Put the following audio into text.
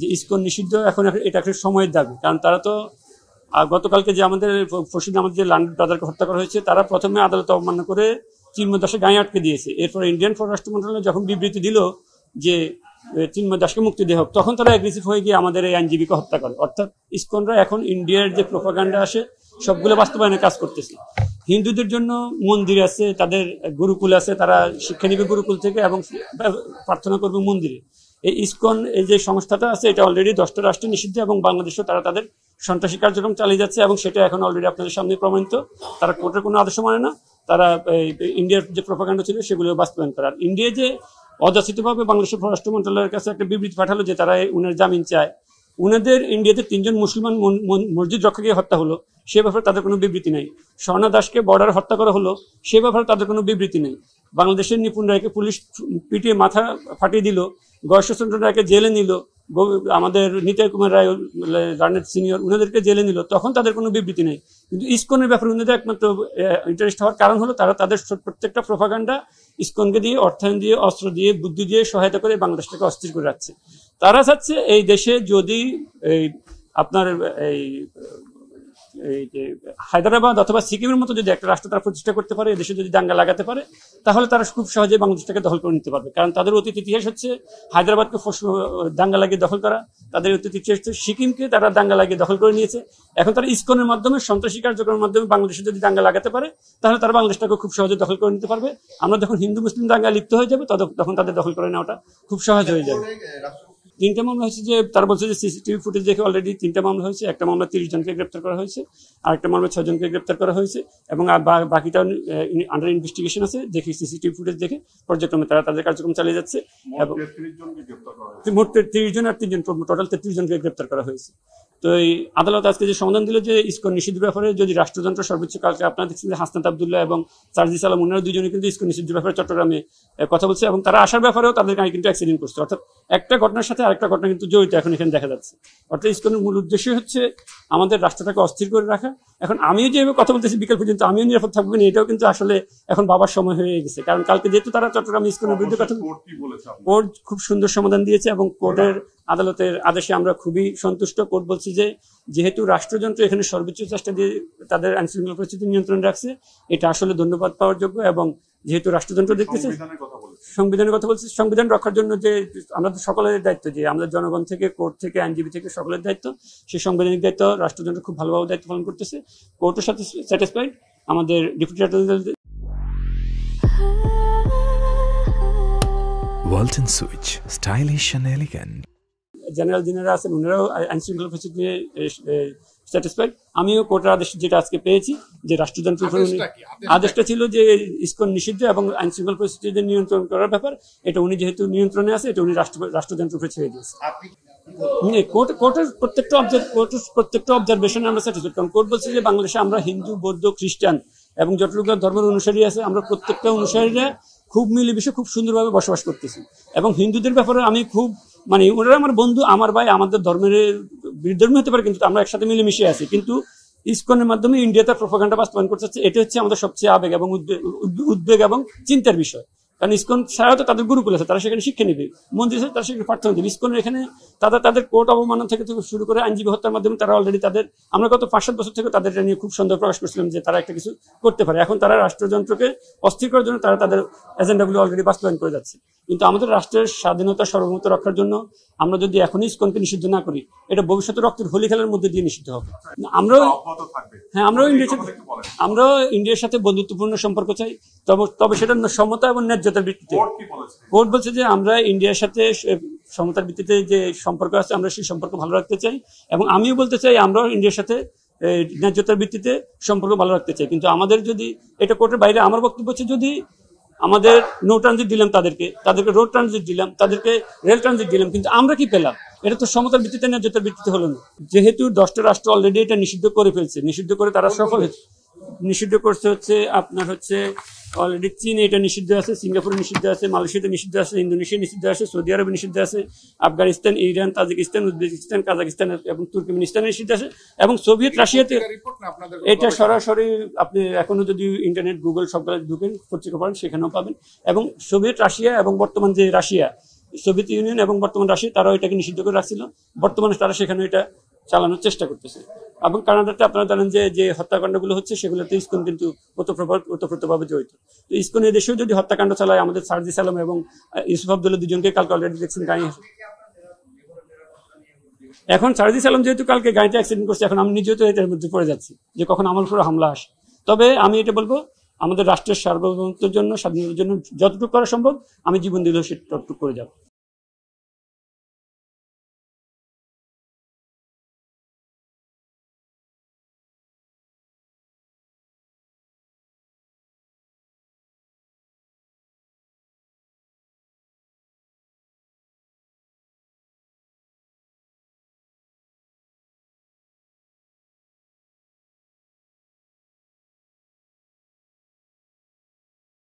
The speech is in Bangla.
যে ইস্কন নিষিদ্ধ এখন এটা একটা সময়ের দাবি কারণ তারা তো গতকালকে যে আমাদের পরশুদিন আমাদের যে লান্ডন ব্রাদারকে হত্যা করা হয়েছে তারা প্রথমে আদালত অবমান্য করে চিন্ময় দাসে গায়ে আটকে দিয়েছে এরপর ইন্ডিয়ান পররাষ্ট্র মন্ত্রণালয় যখন বিবৃতি দিল যে চিন্ময় দাসকে মুক্তি দেওয়া হোক তখন তারা অ্যাগ্রেসিভ হয়ে গিয়ে আমাদের এই আইনজীবীকে হত্যা করে অর্থাৎ ইস্কনরা এখন ইন্ডিয়ার যে প্রোপাগান্ডা আসে সবগুলো বাস্তবায়নে কাজ করতেছে হিন্দুদের জন্য মন্দির আছে তাদের গুরুকুল আছে তারা শিক্ষা গুরুকুল থেকে এবং প্রার্থনা করবে মন্দিরে এই ইসকন এই যে সংস্থাটা আছে এটা অলরেডি দশটা রাষ্ট্রে নিষিদ্ধ এবং বাংলাদেশও তারা তাদের সন্ত্রাসী কার্যক্রম চালিয়ে যাচ্ছে এবং সেটা এখন অলরেডি আপনাদের সামনে প্রমাণিত তারা কোর্টের কোনো আদেশ মানে না তারা ইন্ডিয়ার যে প্রপাকাণ্ড ছিল সেগুলো বাস্তবায়ন করে আর ইন্ডিয়া যে অযাচিতভাবে বাংলাদেশের পররাষ্ট্র মন্ত্রণালয়ের কাছে একটা বিবৃতি পাঠালো যে তারা উনার জামিন চায় উনাদের ইন্ডিয়াতে তিনজন মুসলমান মসজিদ রক্ষাকে হত্যা হলো সে ব্যাপারে তাদের কোনো বিবৃতি নেই স্বর্ণা দাসকে বর্ডার হত্যা করা হলো সে ব্যাপারে তাদের কোনো বিবৃতি নেই বাংলাদেশের নিপুণ রায়কে পুলিশ পিটিয়ে মাথা ফাটিয়ে দিল গর্ষচন্দ্র রায়কে জেলে নিল আমাদের নিতাই কুমার রায় রানের সিনিয়র উনাদেরকে জেলে নিল তখন তাদের কোনো বিবৃতি নেই কিন্তু ইস্কনের ব্যাপারে উনাদের একমাত্র ইন্টারেস্ট হওয়ার কারণ হলো তারা তাদের প্রত্যেকটা প্রোফাগান্ডা ইস্কনকে দিয়ে অর্থায়ন দিয়ে অস্ত্র দিয়ে বুদ্ধি দিয়ে সহায়তা করে বাংলাদেশটাকে অস্থির করে রাখছে তারা চাচ্ছে এই দেশে যদি এই আপনার এই এই যে হায়দ্রাবাদ অথবা সিকিমের মতো যদি একটা রাষ্ট্র তারা প্রতিষ্ঠা করতে পারে দেশে যদি দাঙ্গা লাগাতে পারে তাহলে তারা খুব সহজে বাংলাদেশটাকে দখল করে নিতে পারবে কারণ তাদের অতীত ইতিহাস হচ্ছে হায়দ্রাবাদকে দাঙ্গা লাগিয়ে দখল করা তাদের অতীত ইতিহাস হচ্ছে সিকিমকে তারা দাঙ্গা লাগিয়ে দখল করে নিয়েছে এখন তারা ইস্কনের মাধ্যমে সন্ত্রাসী কার্যক্রমের মাধ্যমে বাংলাদেশে যদি দাঙ্গা লাগাতে পারে তাহলে তারা বাংলাদেশটাকে খুব সহজে দখল করে নিতে পারবে আমরা যখন হিন্দু মুসলিম দাঙ্গা লিপ্ত হয়ে যাবে তখন তাদের দখল করে নেওয়াটা খুব সহজ হয়ে যাবে তিনটা মামলা হয়েছে যে তার বলছে যে সিসিটিভি ফুটেজ দেখে অলরেডি তিনটা মামলা হয়েছে একটা মামলা তিরিশ জনকে গ্রেপ্তার করা হয়েছে আর একটা মামলা জনকে গ্রেপ্তার করা হয়েছে এবং বাকিটা আন্ডার ইনভেস্টিগেশন আছে দেখি সিসিটিভি ফুটেজ দেখে পর্যক্রমে তারা তাদের কার্যক্রম চালিয়ে যাচ্ছে এবং মোট তিরিশ জন আর তিনজন টোটাল তেত্রিশ জনকে গ্রেপ্তার করা হয়েছে তো এই আদালত আজকে যে সমাধান দিল যে ইসকন নিষিদ্ধ ব্যাপারে যদি রাষ্ট্রযন্ত্র সর্বোচ্চ কালকে আপনারা দেখছেন যে হাসনাত আবদুল্লাহ এবং সার্জি সালাম ওনারা দুজনে কিন্তু ইসকন নিষিদ্ধ ব্যাপারে চট্টগ্রামে কথা বলছে এবং তারা আসার ব্যাপারেও তাদের গাড়ি কিন্তু অ্যাক্সিডেন্ট করছে অর্থাৎ একটা ঘটনার সাথে আরেকটা ঘটনা কিন্তু জড়িত এখন এখানে দেখা যাচ্ছে অর্থাৎ ইসকনের মূল উদ্দেশ্য হচ্ছে আমাদের রাষ্ট্রটাকে অস্থির করে রাখা এখন আমিও যেভাবে কথা বলতেছি বিকেল পর্যন্ত আমিও নিরাপদ থাকবেন এটাও কিন্তু আসলে এখন বাবার সময় হয়ে গেছে কারণ কালকে যেহেতু তারা চট্টগ্রামে ইসকনের বিরুদ্ধে কথা কোর্ট খুব সুন্দর সমাধান দিয়েছে এবং কোর্টের আদালতের আদেশে আমরা খুবই সন্তুষ্ট কোর্ট বলছি যে যেহেতু রাষ্ট্রযন্ত্র এখানে সর্বোচ্চ চেষ্টা দিয়ে তাদের আইনশৃঙ্খলা পরিস্থিতি নিয়ন্ত্রণ রাখছে এটা আসলে ধন্যবাদ পাওয়ার যোগ্য এবং যেহেতু রাষ্ট্রযন্ত্র দেখতেছে সংবিধানের কথা বলছি সংবিধান রক্ষার জন্য যে আমরা সকলের দায়িত্ব যে আমাদের জনগণ থেকে কোর্ট থেকে আইনজীবী থেকে সকলের দায়িত্ব সেই সংবিধানিক দায়িত্ব রাষ্ট্রযন্ত্র খুব ভালোভাবে দায়িত্ব পালন করতেছে কোর্টের সাথে স্যাটিসফাইড আমাদের deputy attorney Walton stylish elegant general যিনারা আছেন ওনারাও আইন শৃঙ্খলা পরিস্থিতি নিয়ে স্যাটিসফাইড আমিও কোর্টের আদেশ যেটা আজকে পেয়েছি যে রাষ্ট্রযন্ত্র আদেশটা ছিল যে ইস্কন নিষিদ্ধ এবং আইন শৃঙ্খলা পরিস্থিতি নিয়ন্ত্রণ করার ব্যাপার এটা উনি যেহেতু নিয়ন্ত্রণে আছে এটা উনি রাষ্ট্রযন্ত্র উপরে ছেড়ে দিয়েছে কোর্টের প্রত্যেকটা কোর্টের প্রত্যেকটা আমরা স্যাটিসফাইড কারণ কোর্ট বলছে যে বাংলাদেশে আমরা হিন্দু বৌদ্ধ খ্রিস্টান এবং যতটুকু ধর্মের অনুসারী আছে আমরা প্রত্যেকটা অনুসারীরা খুব মিলেমিশে খুব সুন্দরভাবে বসবাস করতেছি এবং হিন্দুদের ব্যাপারে আমি খুব মানে ওনারা আমার বন্ধু আমার ভাই আমাদের ধর্মের বিধর্মী হতে পারে কিন্তু আমরা একসাথে মিলেমিশে আছি কিন্তু ইসকনের মাধ্যমে ইন্ডিয়া তার প্রোপাগান্ডা বাস্তবায়ন করতে হচ্ছে এটা হচ্ছে আমাদের সবচেয়ে আবেগ এবং উদ্বেগ এবং চিন্তার বিষয় কারণ ইস্কন ছাড়া তো তাদের গুরুকুল আছে তারা সেখানে শিক্ষা নেবে মন্দির আছে তারা সেখানে প্রার্থনা দেবে ইস্কনের এখানে তাদের তাদের কোর্ট অবমাননা থেকে শুরু করে আইনজীবী হত্যার মাধ্যমে তারা অলরেডি তাদের আমরা গত পাঁচ সাত বছর থেকে তাদের নিয়ে খুব সন্দেহ প্রকাশ করছিলাম যে তারা একটা কিছু করতে পারে এখন তারা রাষ্ট্রযন্ত্রকে অস্থির করার জন্য তারা তাদের এজেন্ডাগুলো অলরেডি বাস্তবায়ন করে যাচ্ছে কিন্তু আমাদের রাষ্ট্রের স্বাধীনতা সর্বমত রক্ষার জন্য আমরা যদি এখনই ইস্কনকে নিষিদ্ধ না করি এটা ভবিষ্যতে রক্তের হোলি খেলার মধ্যে দিয়ে নিষিদ্ধ হবে আমরাও হ্যাঁ আমরাও ইন্ডিয়ার সাথে আমরাও ইন্ডিয়ার সাথে বন্ধুত্বপূর্ণ সম্পর্ক চাই তবে তবে সেটা সমতা এবং ন্যায্য মর্যাদার ভিত্তিতে কোর্ট বলছে যে আমরা ইন্ডিয়ার সাথে সমতার ভিত্তিতে যে সম্পর্ক আছে আমরা সেই সম্পর্ক ভালো রাখতে চাই এবং আমিও বলতে চাই আমরাও ইন্ডিয়ার সাথে ন্যায্যতার ভিত্তিতে সম্পর্ক ভালো রাখতে চাই কিন্তু আমাদের যদি এটা কোর্টের বাইরে আমার বক্তব্য হচ্ছে যদি আমাদের নো ট্রানজিট দিলাম তাদেরকে তাদেরকে রোড ট্রানজিট দিলাম তাদেরকে রেল ট্রানজিট দিলাম কিন্তু আমরা কি পেলাম এটা তো সমতার ভিত্তিতে ন্যায্যতার ভিত্তিতে হলো না যেহেতু দশটা রাষ্ট্র অলরেডি এটা নিষিদ্ধ করে ফেলছে নিষিদ্ধ করে তারা সফল হয়েছে নিষিদ্ধ করছে হচ্ছে আপনার হচ্ছে অলরেডি চীনে এটা নিষিদ্ধ আছে সিঙ্গাপুর নিষিদ্ধ আছে মালয়েশিয়াতে নিষিদ্ধ আছে ইন্দোনেশিয়া নিষিদ্ধ আছে সৌদি আরবে নিষিদ্ধ আছে Afghanistan Iran Tajikistan Uzbekistan Kazakhstan এবং তুর্কমিনিস্তান নিষিদ্ধ আছে এবং সোভিয়েত রাশিয়াতে এটা সরাসরি আপনি এখনো যদি ইন্টারনেট গুগল সবগুলো ঢুকেন পত্রিকা পড়েন সেখানেও পাবেন এবং সোভিয়েত রাশিয়া এবং বর্তমান যে রাশিয়া সোভিয়েত ইউনিয়ন এবং বর্তমান রাশিয়া তারাও এটাকে নিষিদ্ধ করে রাখছিল বর্তমানে তারা সেখানে এটা চালানোর চেষ্টা করতেছে এবং কানাডাতে আপনারা জানেন যে যে হত্যাকাণ্ডগুলো হচ্ছে সেগুলোতে ইস্কন কিন্তু ওতপ্রোতভাবে জড়িত তো ইস্কন এদেশেও যদি হত্যাকাণ্ড চালায় আমাদের সার্জি সালাম এবং ইউসুফ আবদুল্লাহ দুজনকে কালকে অলরেডি দেখছেন গাড়ি এখন সার্জি সালাম যেহেতু কালকে গাড়িতে অ্যাক্সিডেন্ট করছে এখন আমি নিজেও তো এটার মধ্যে পড়ে যাচ্ছি যে কখন আমার উপরে হামলা আসে তবে আমি এটা বলবো আমাদের রাষ্ট্রের সার্বভৌমত্বের জন্য স্বাধীনতার জন্য যতটুকু করা সম্ভব আমি জীবন দিলেও সেটুকু করে যাবো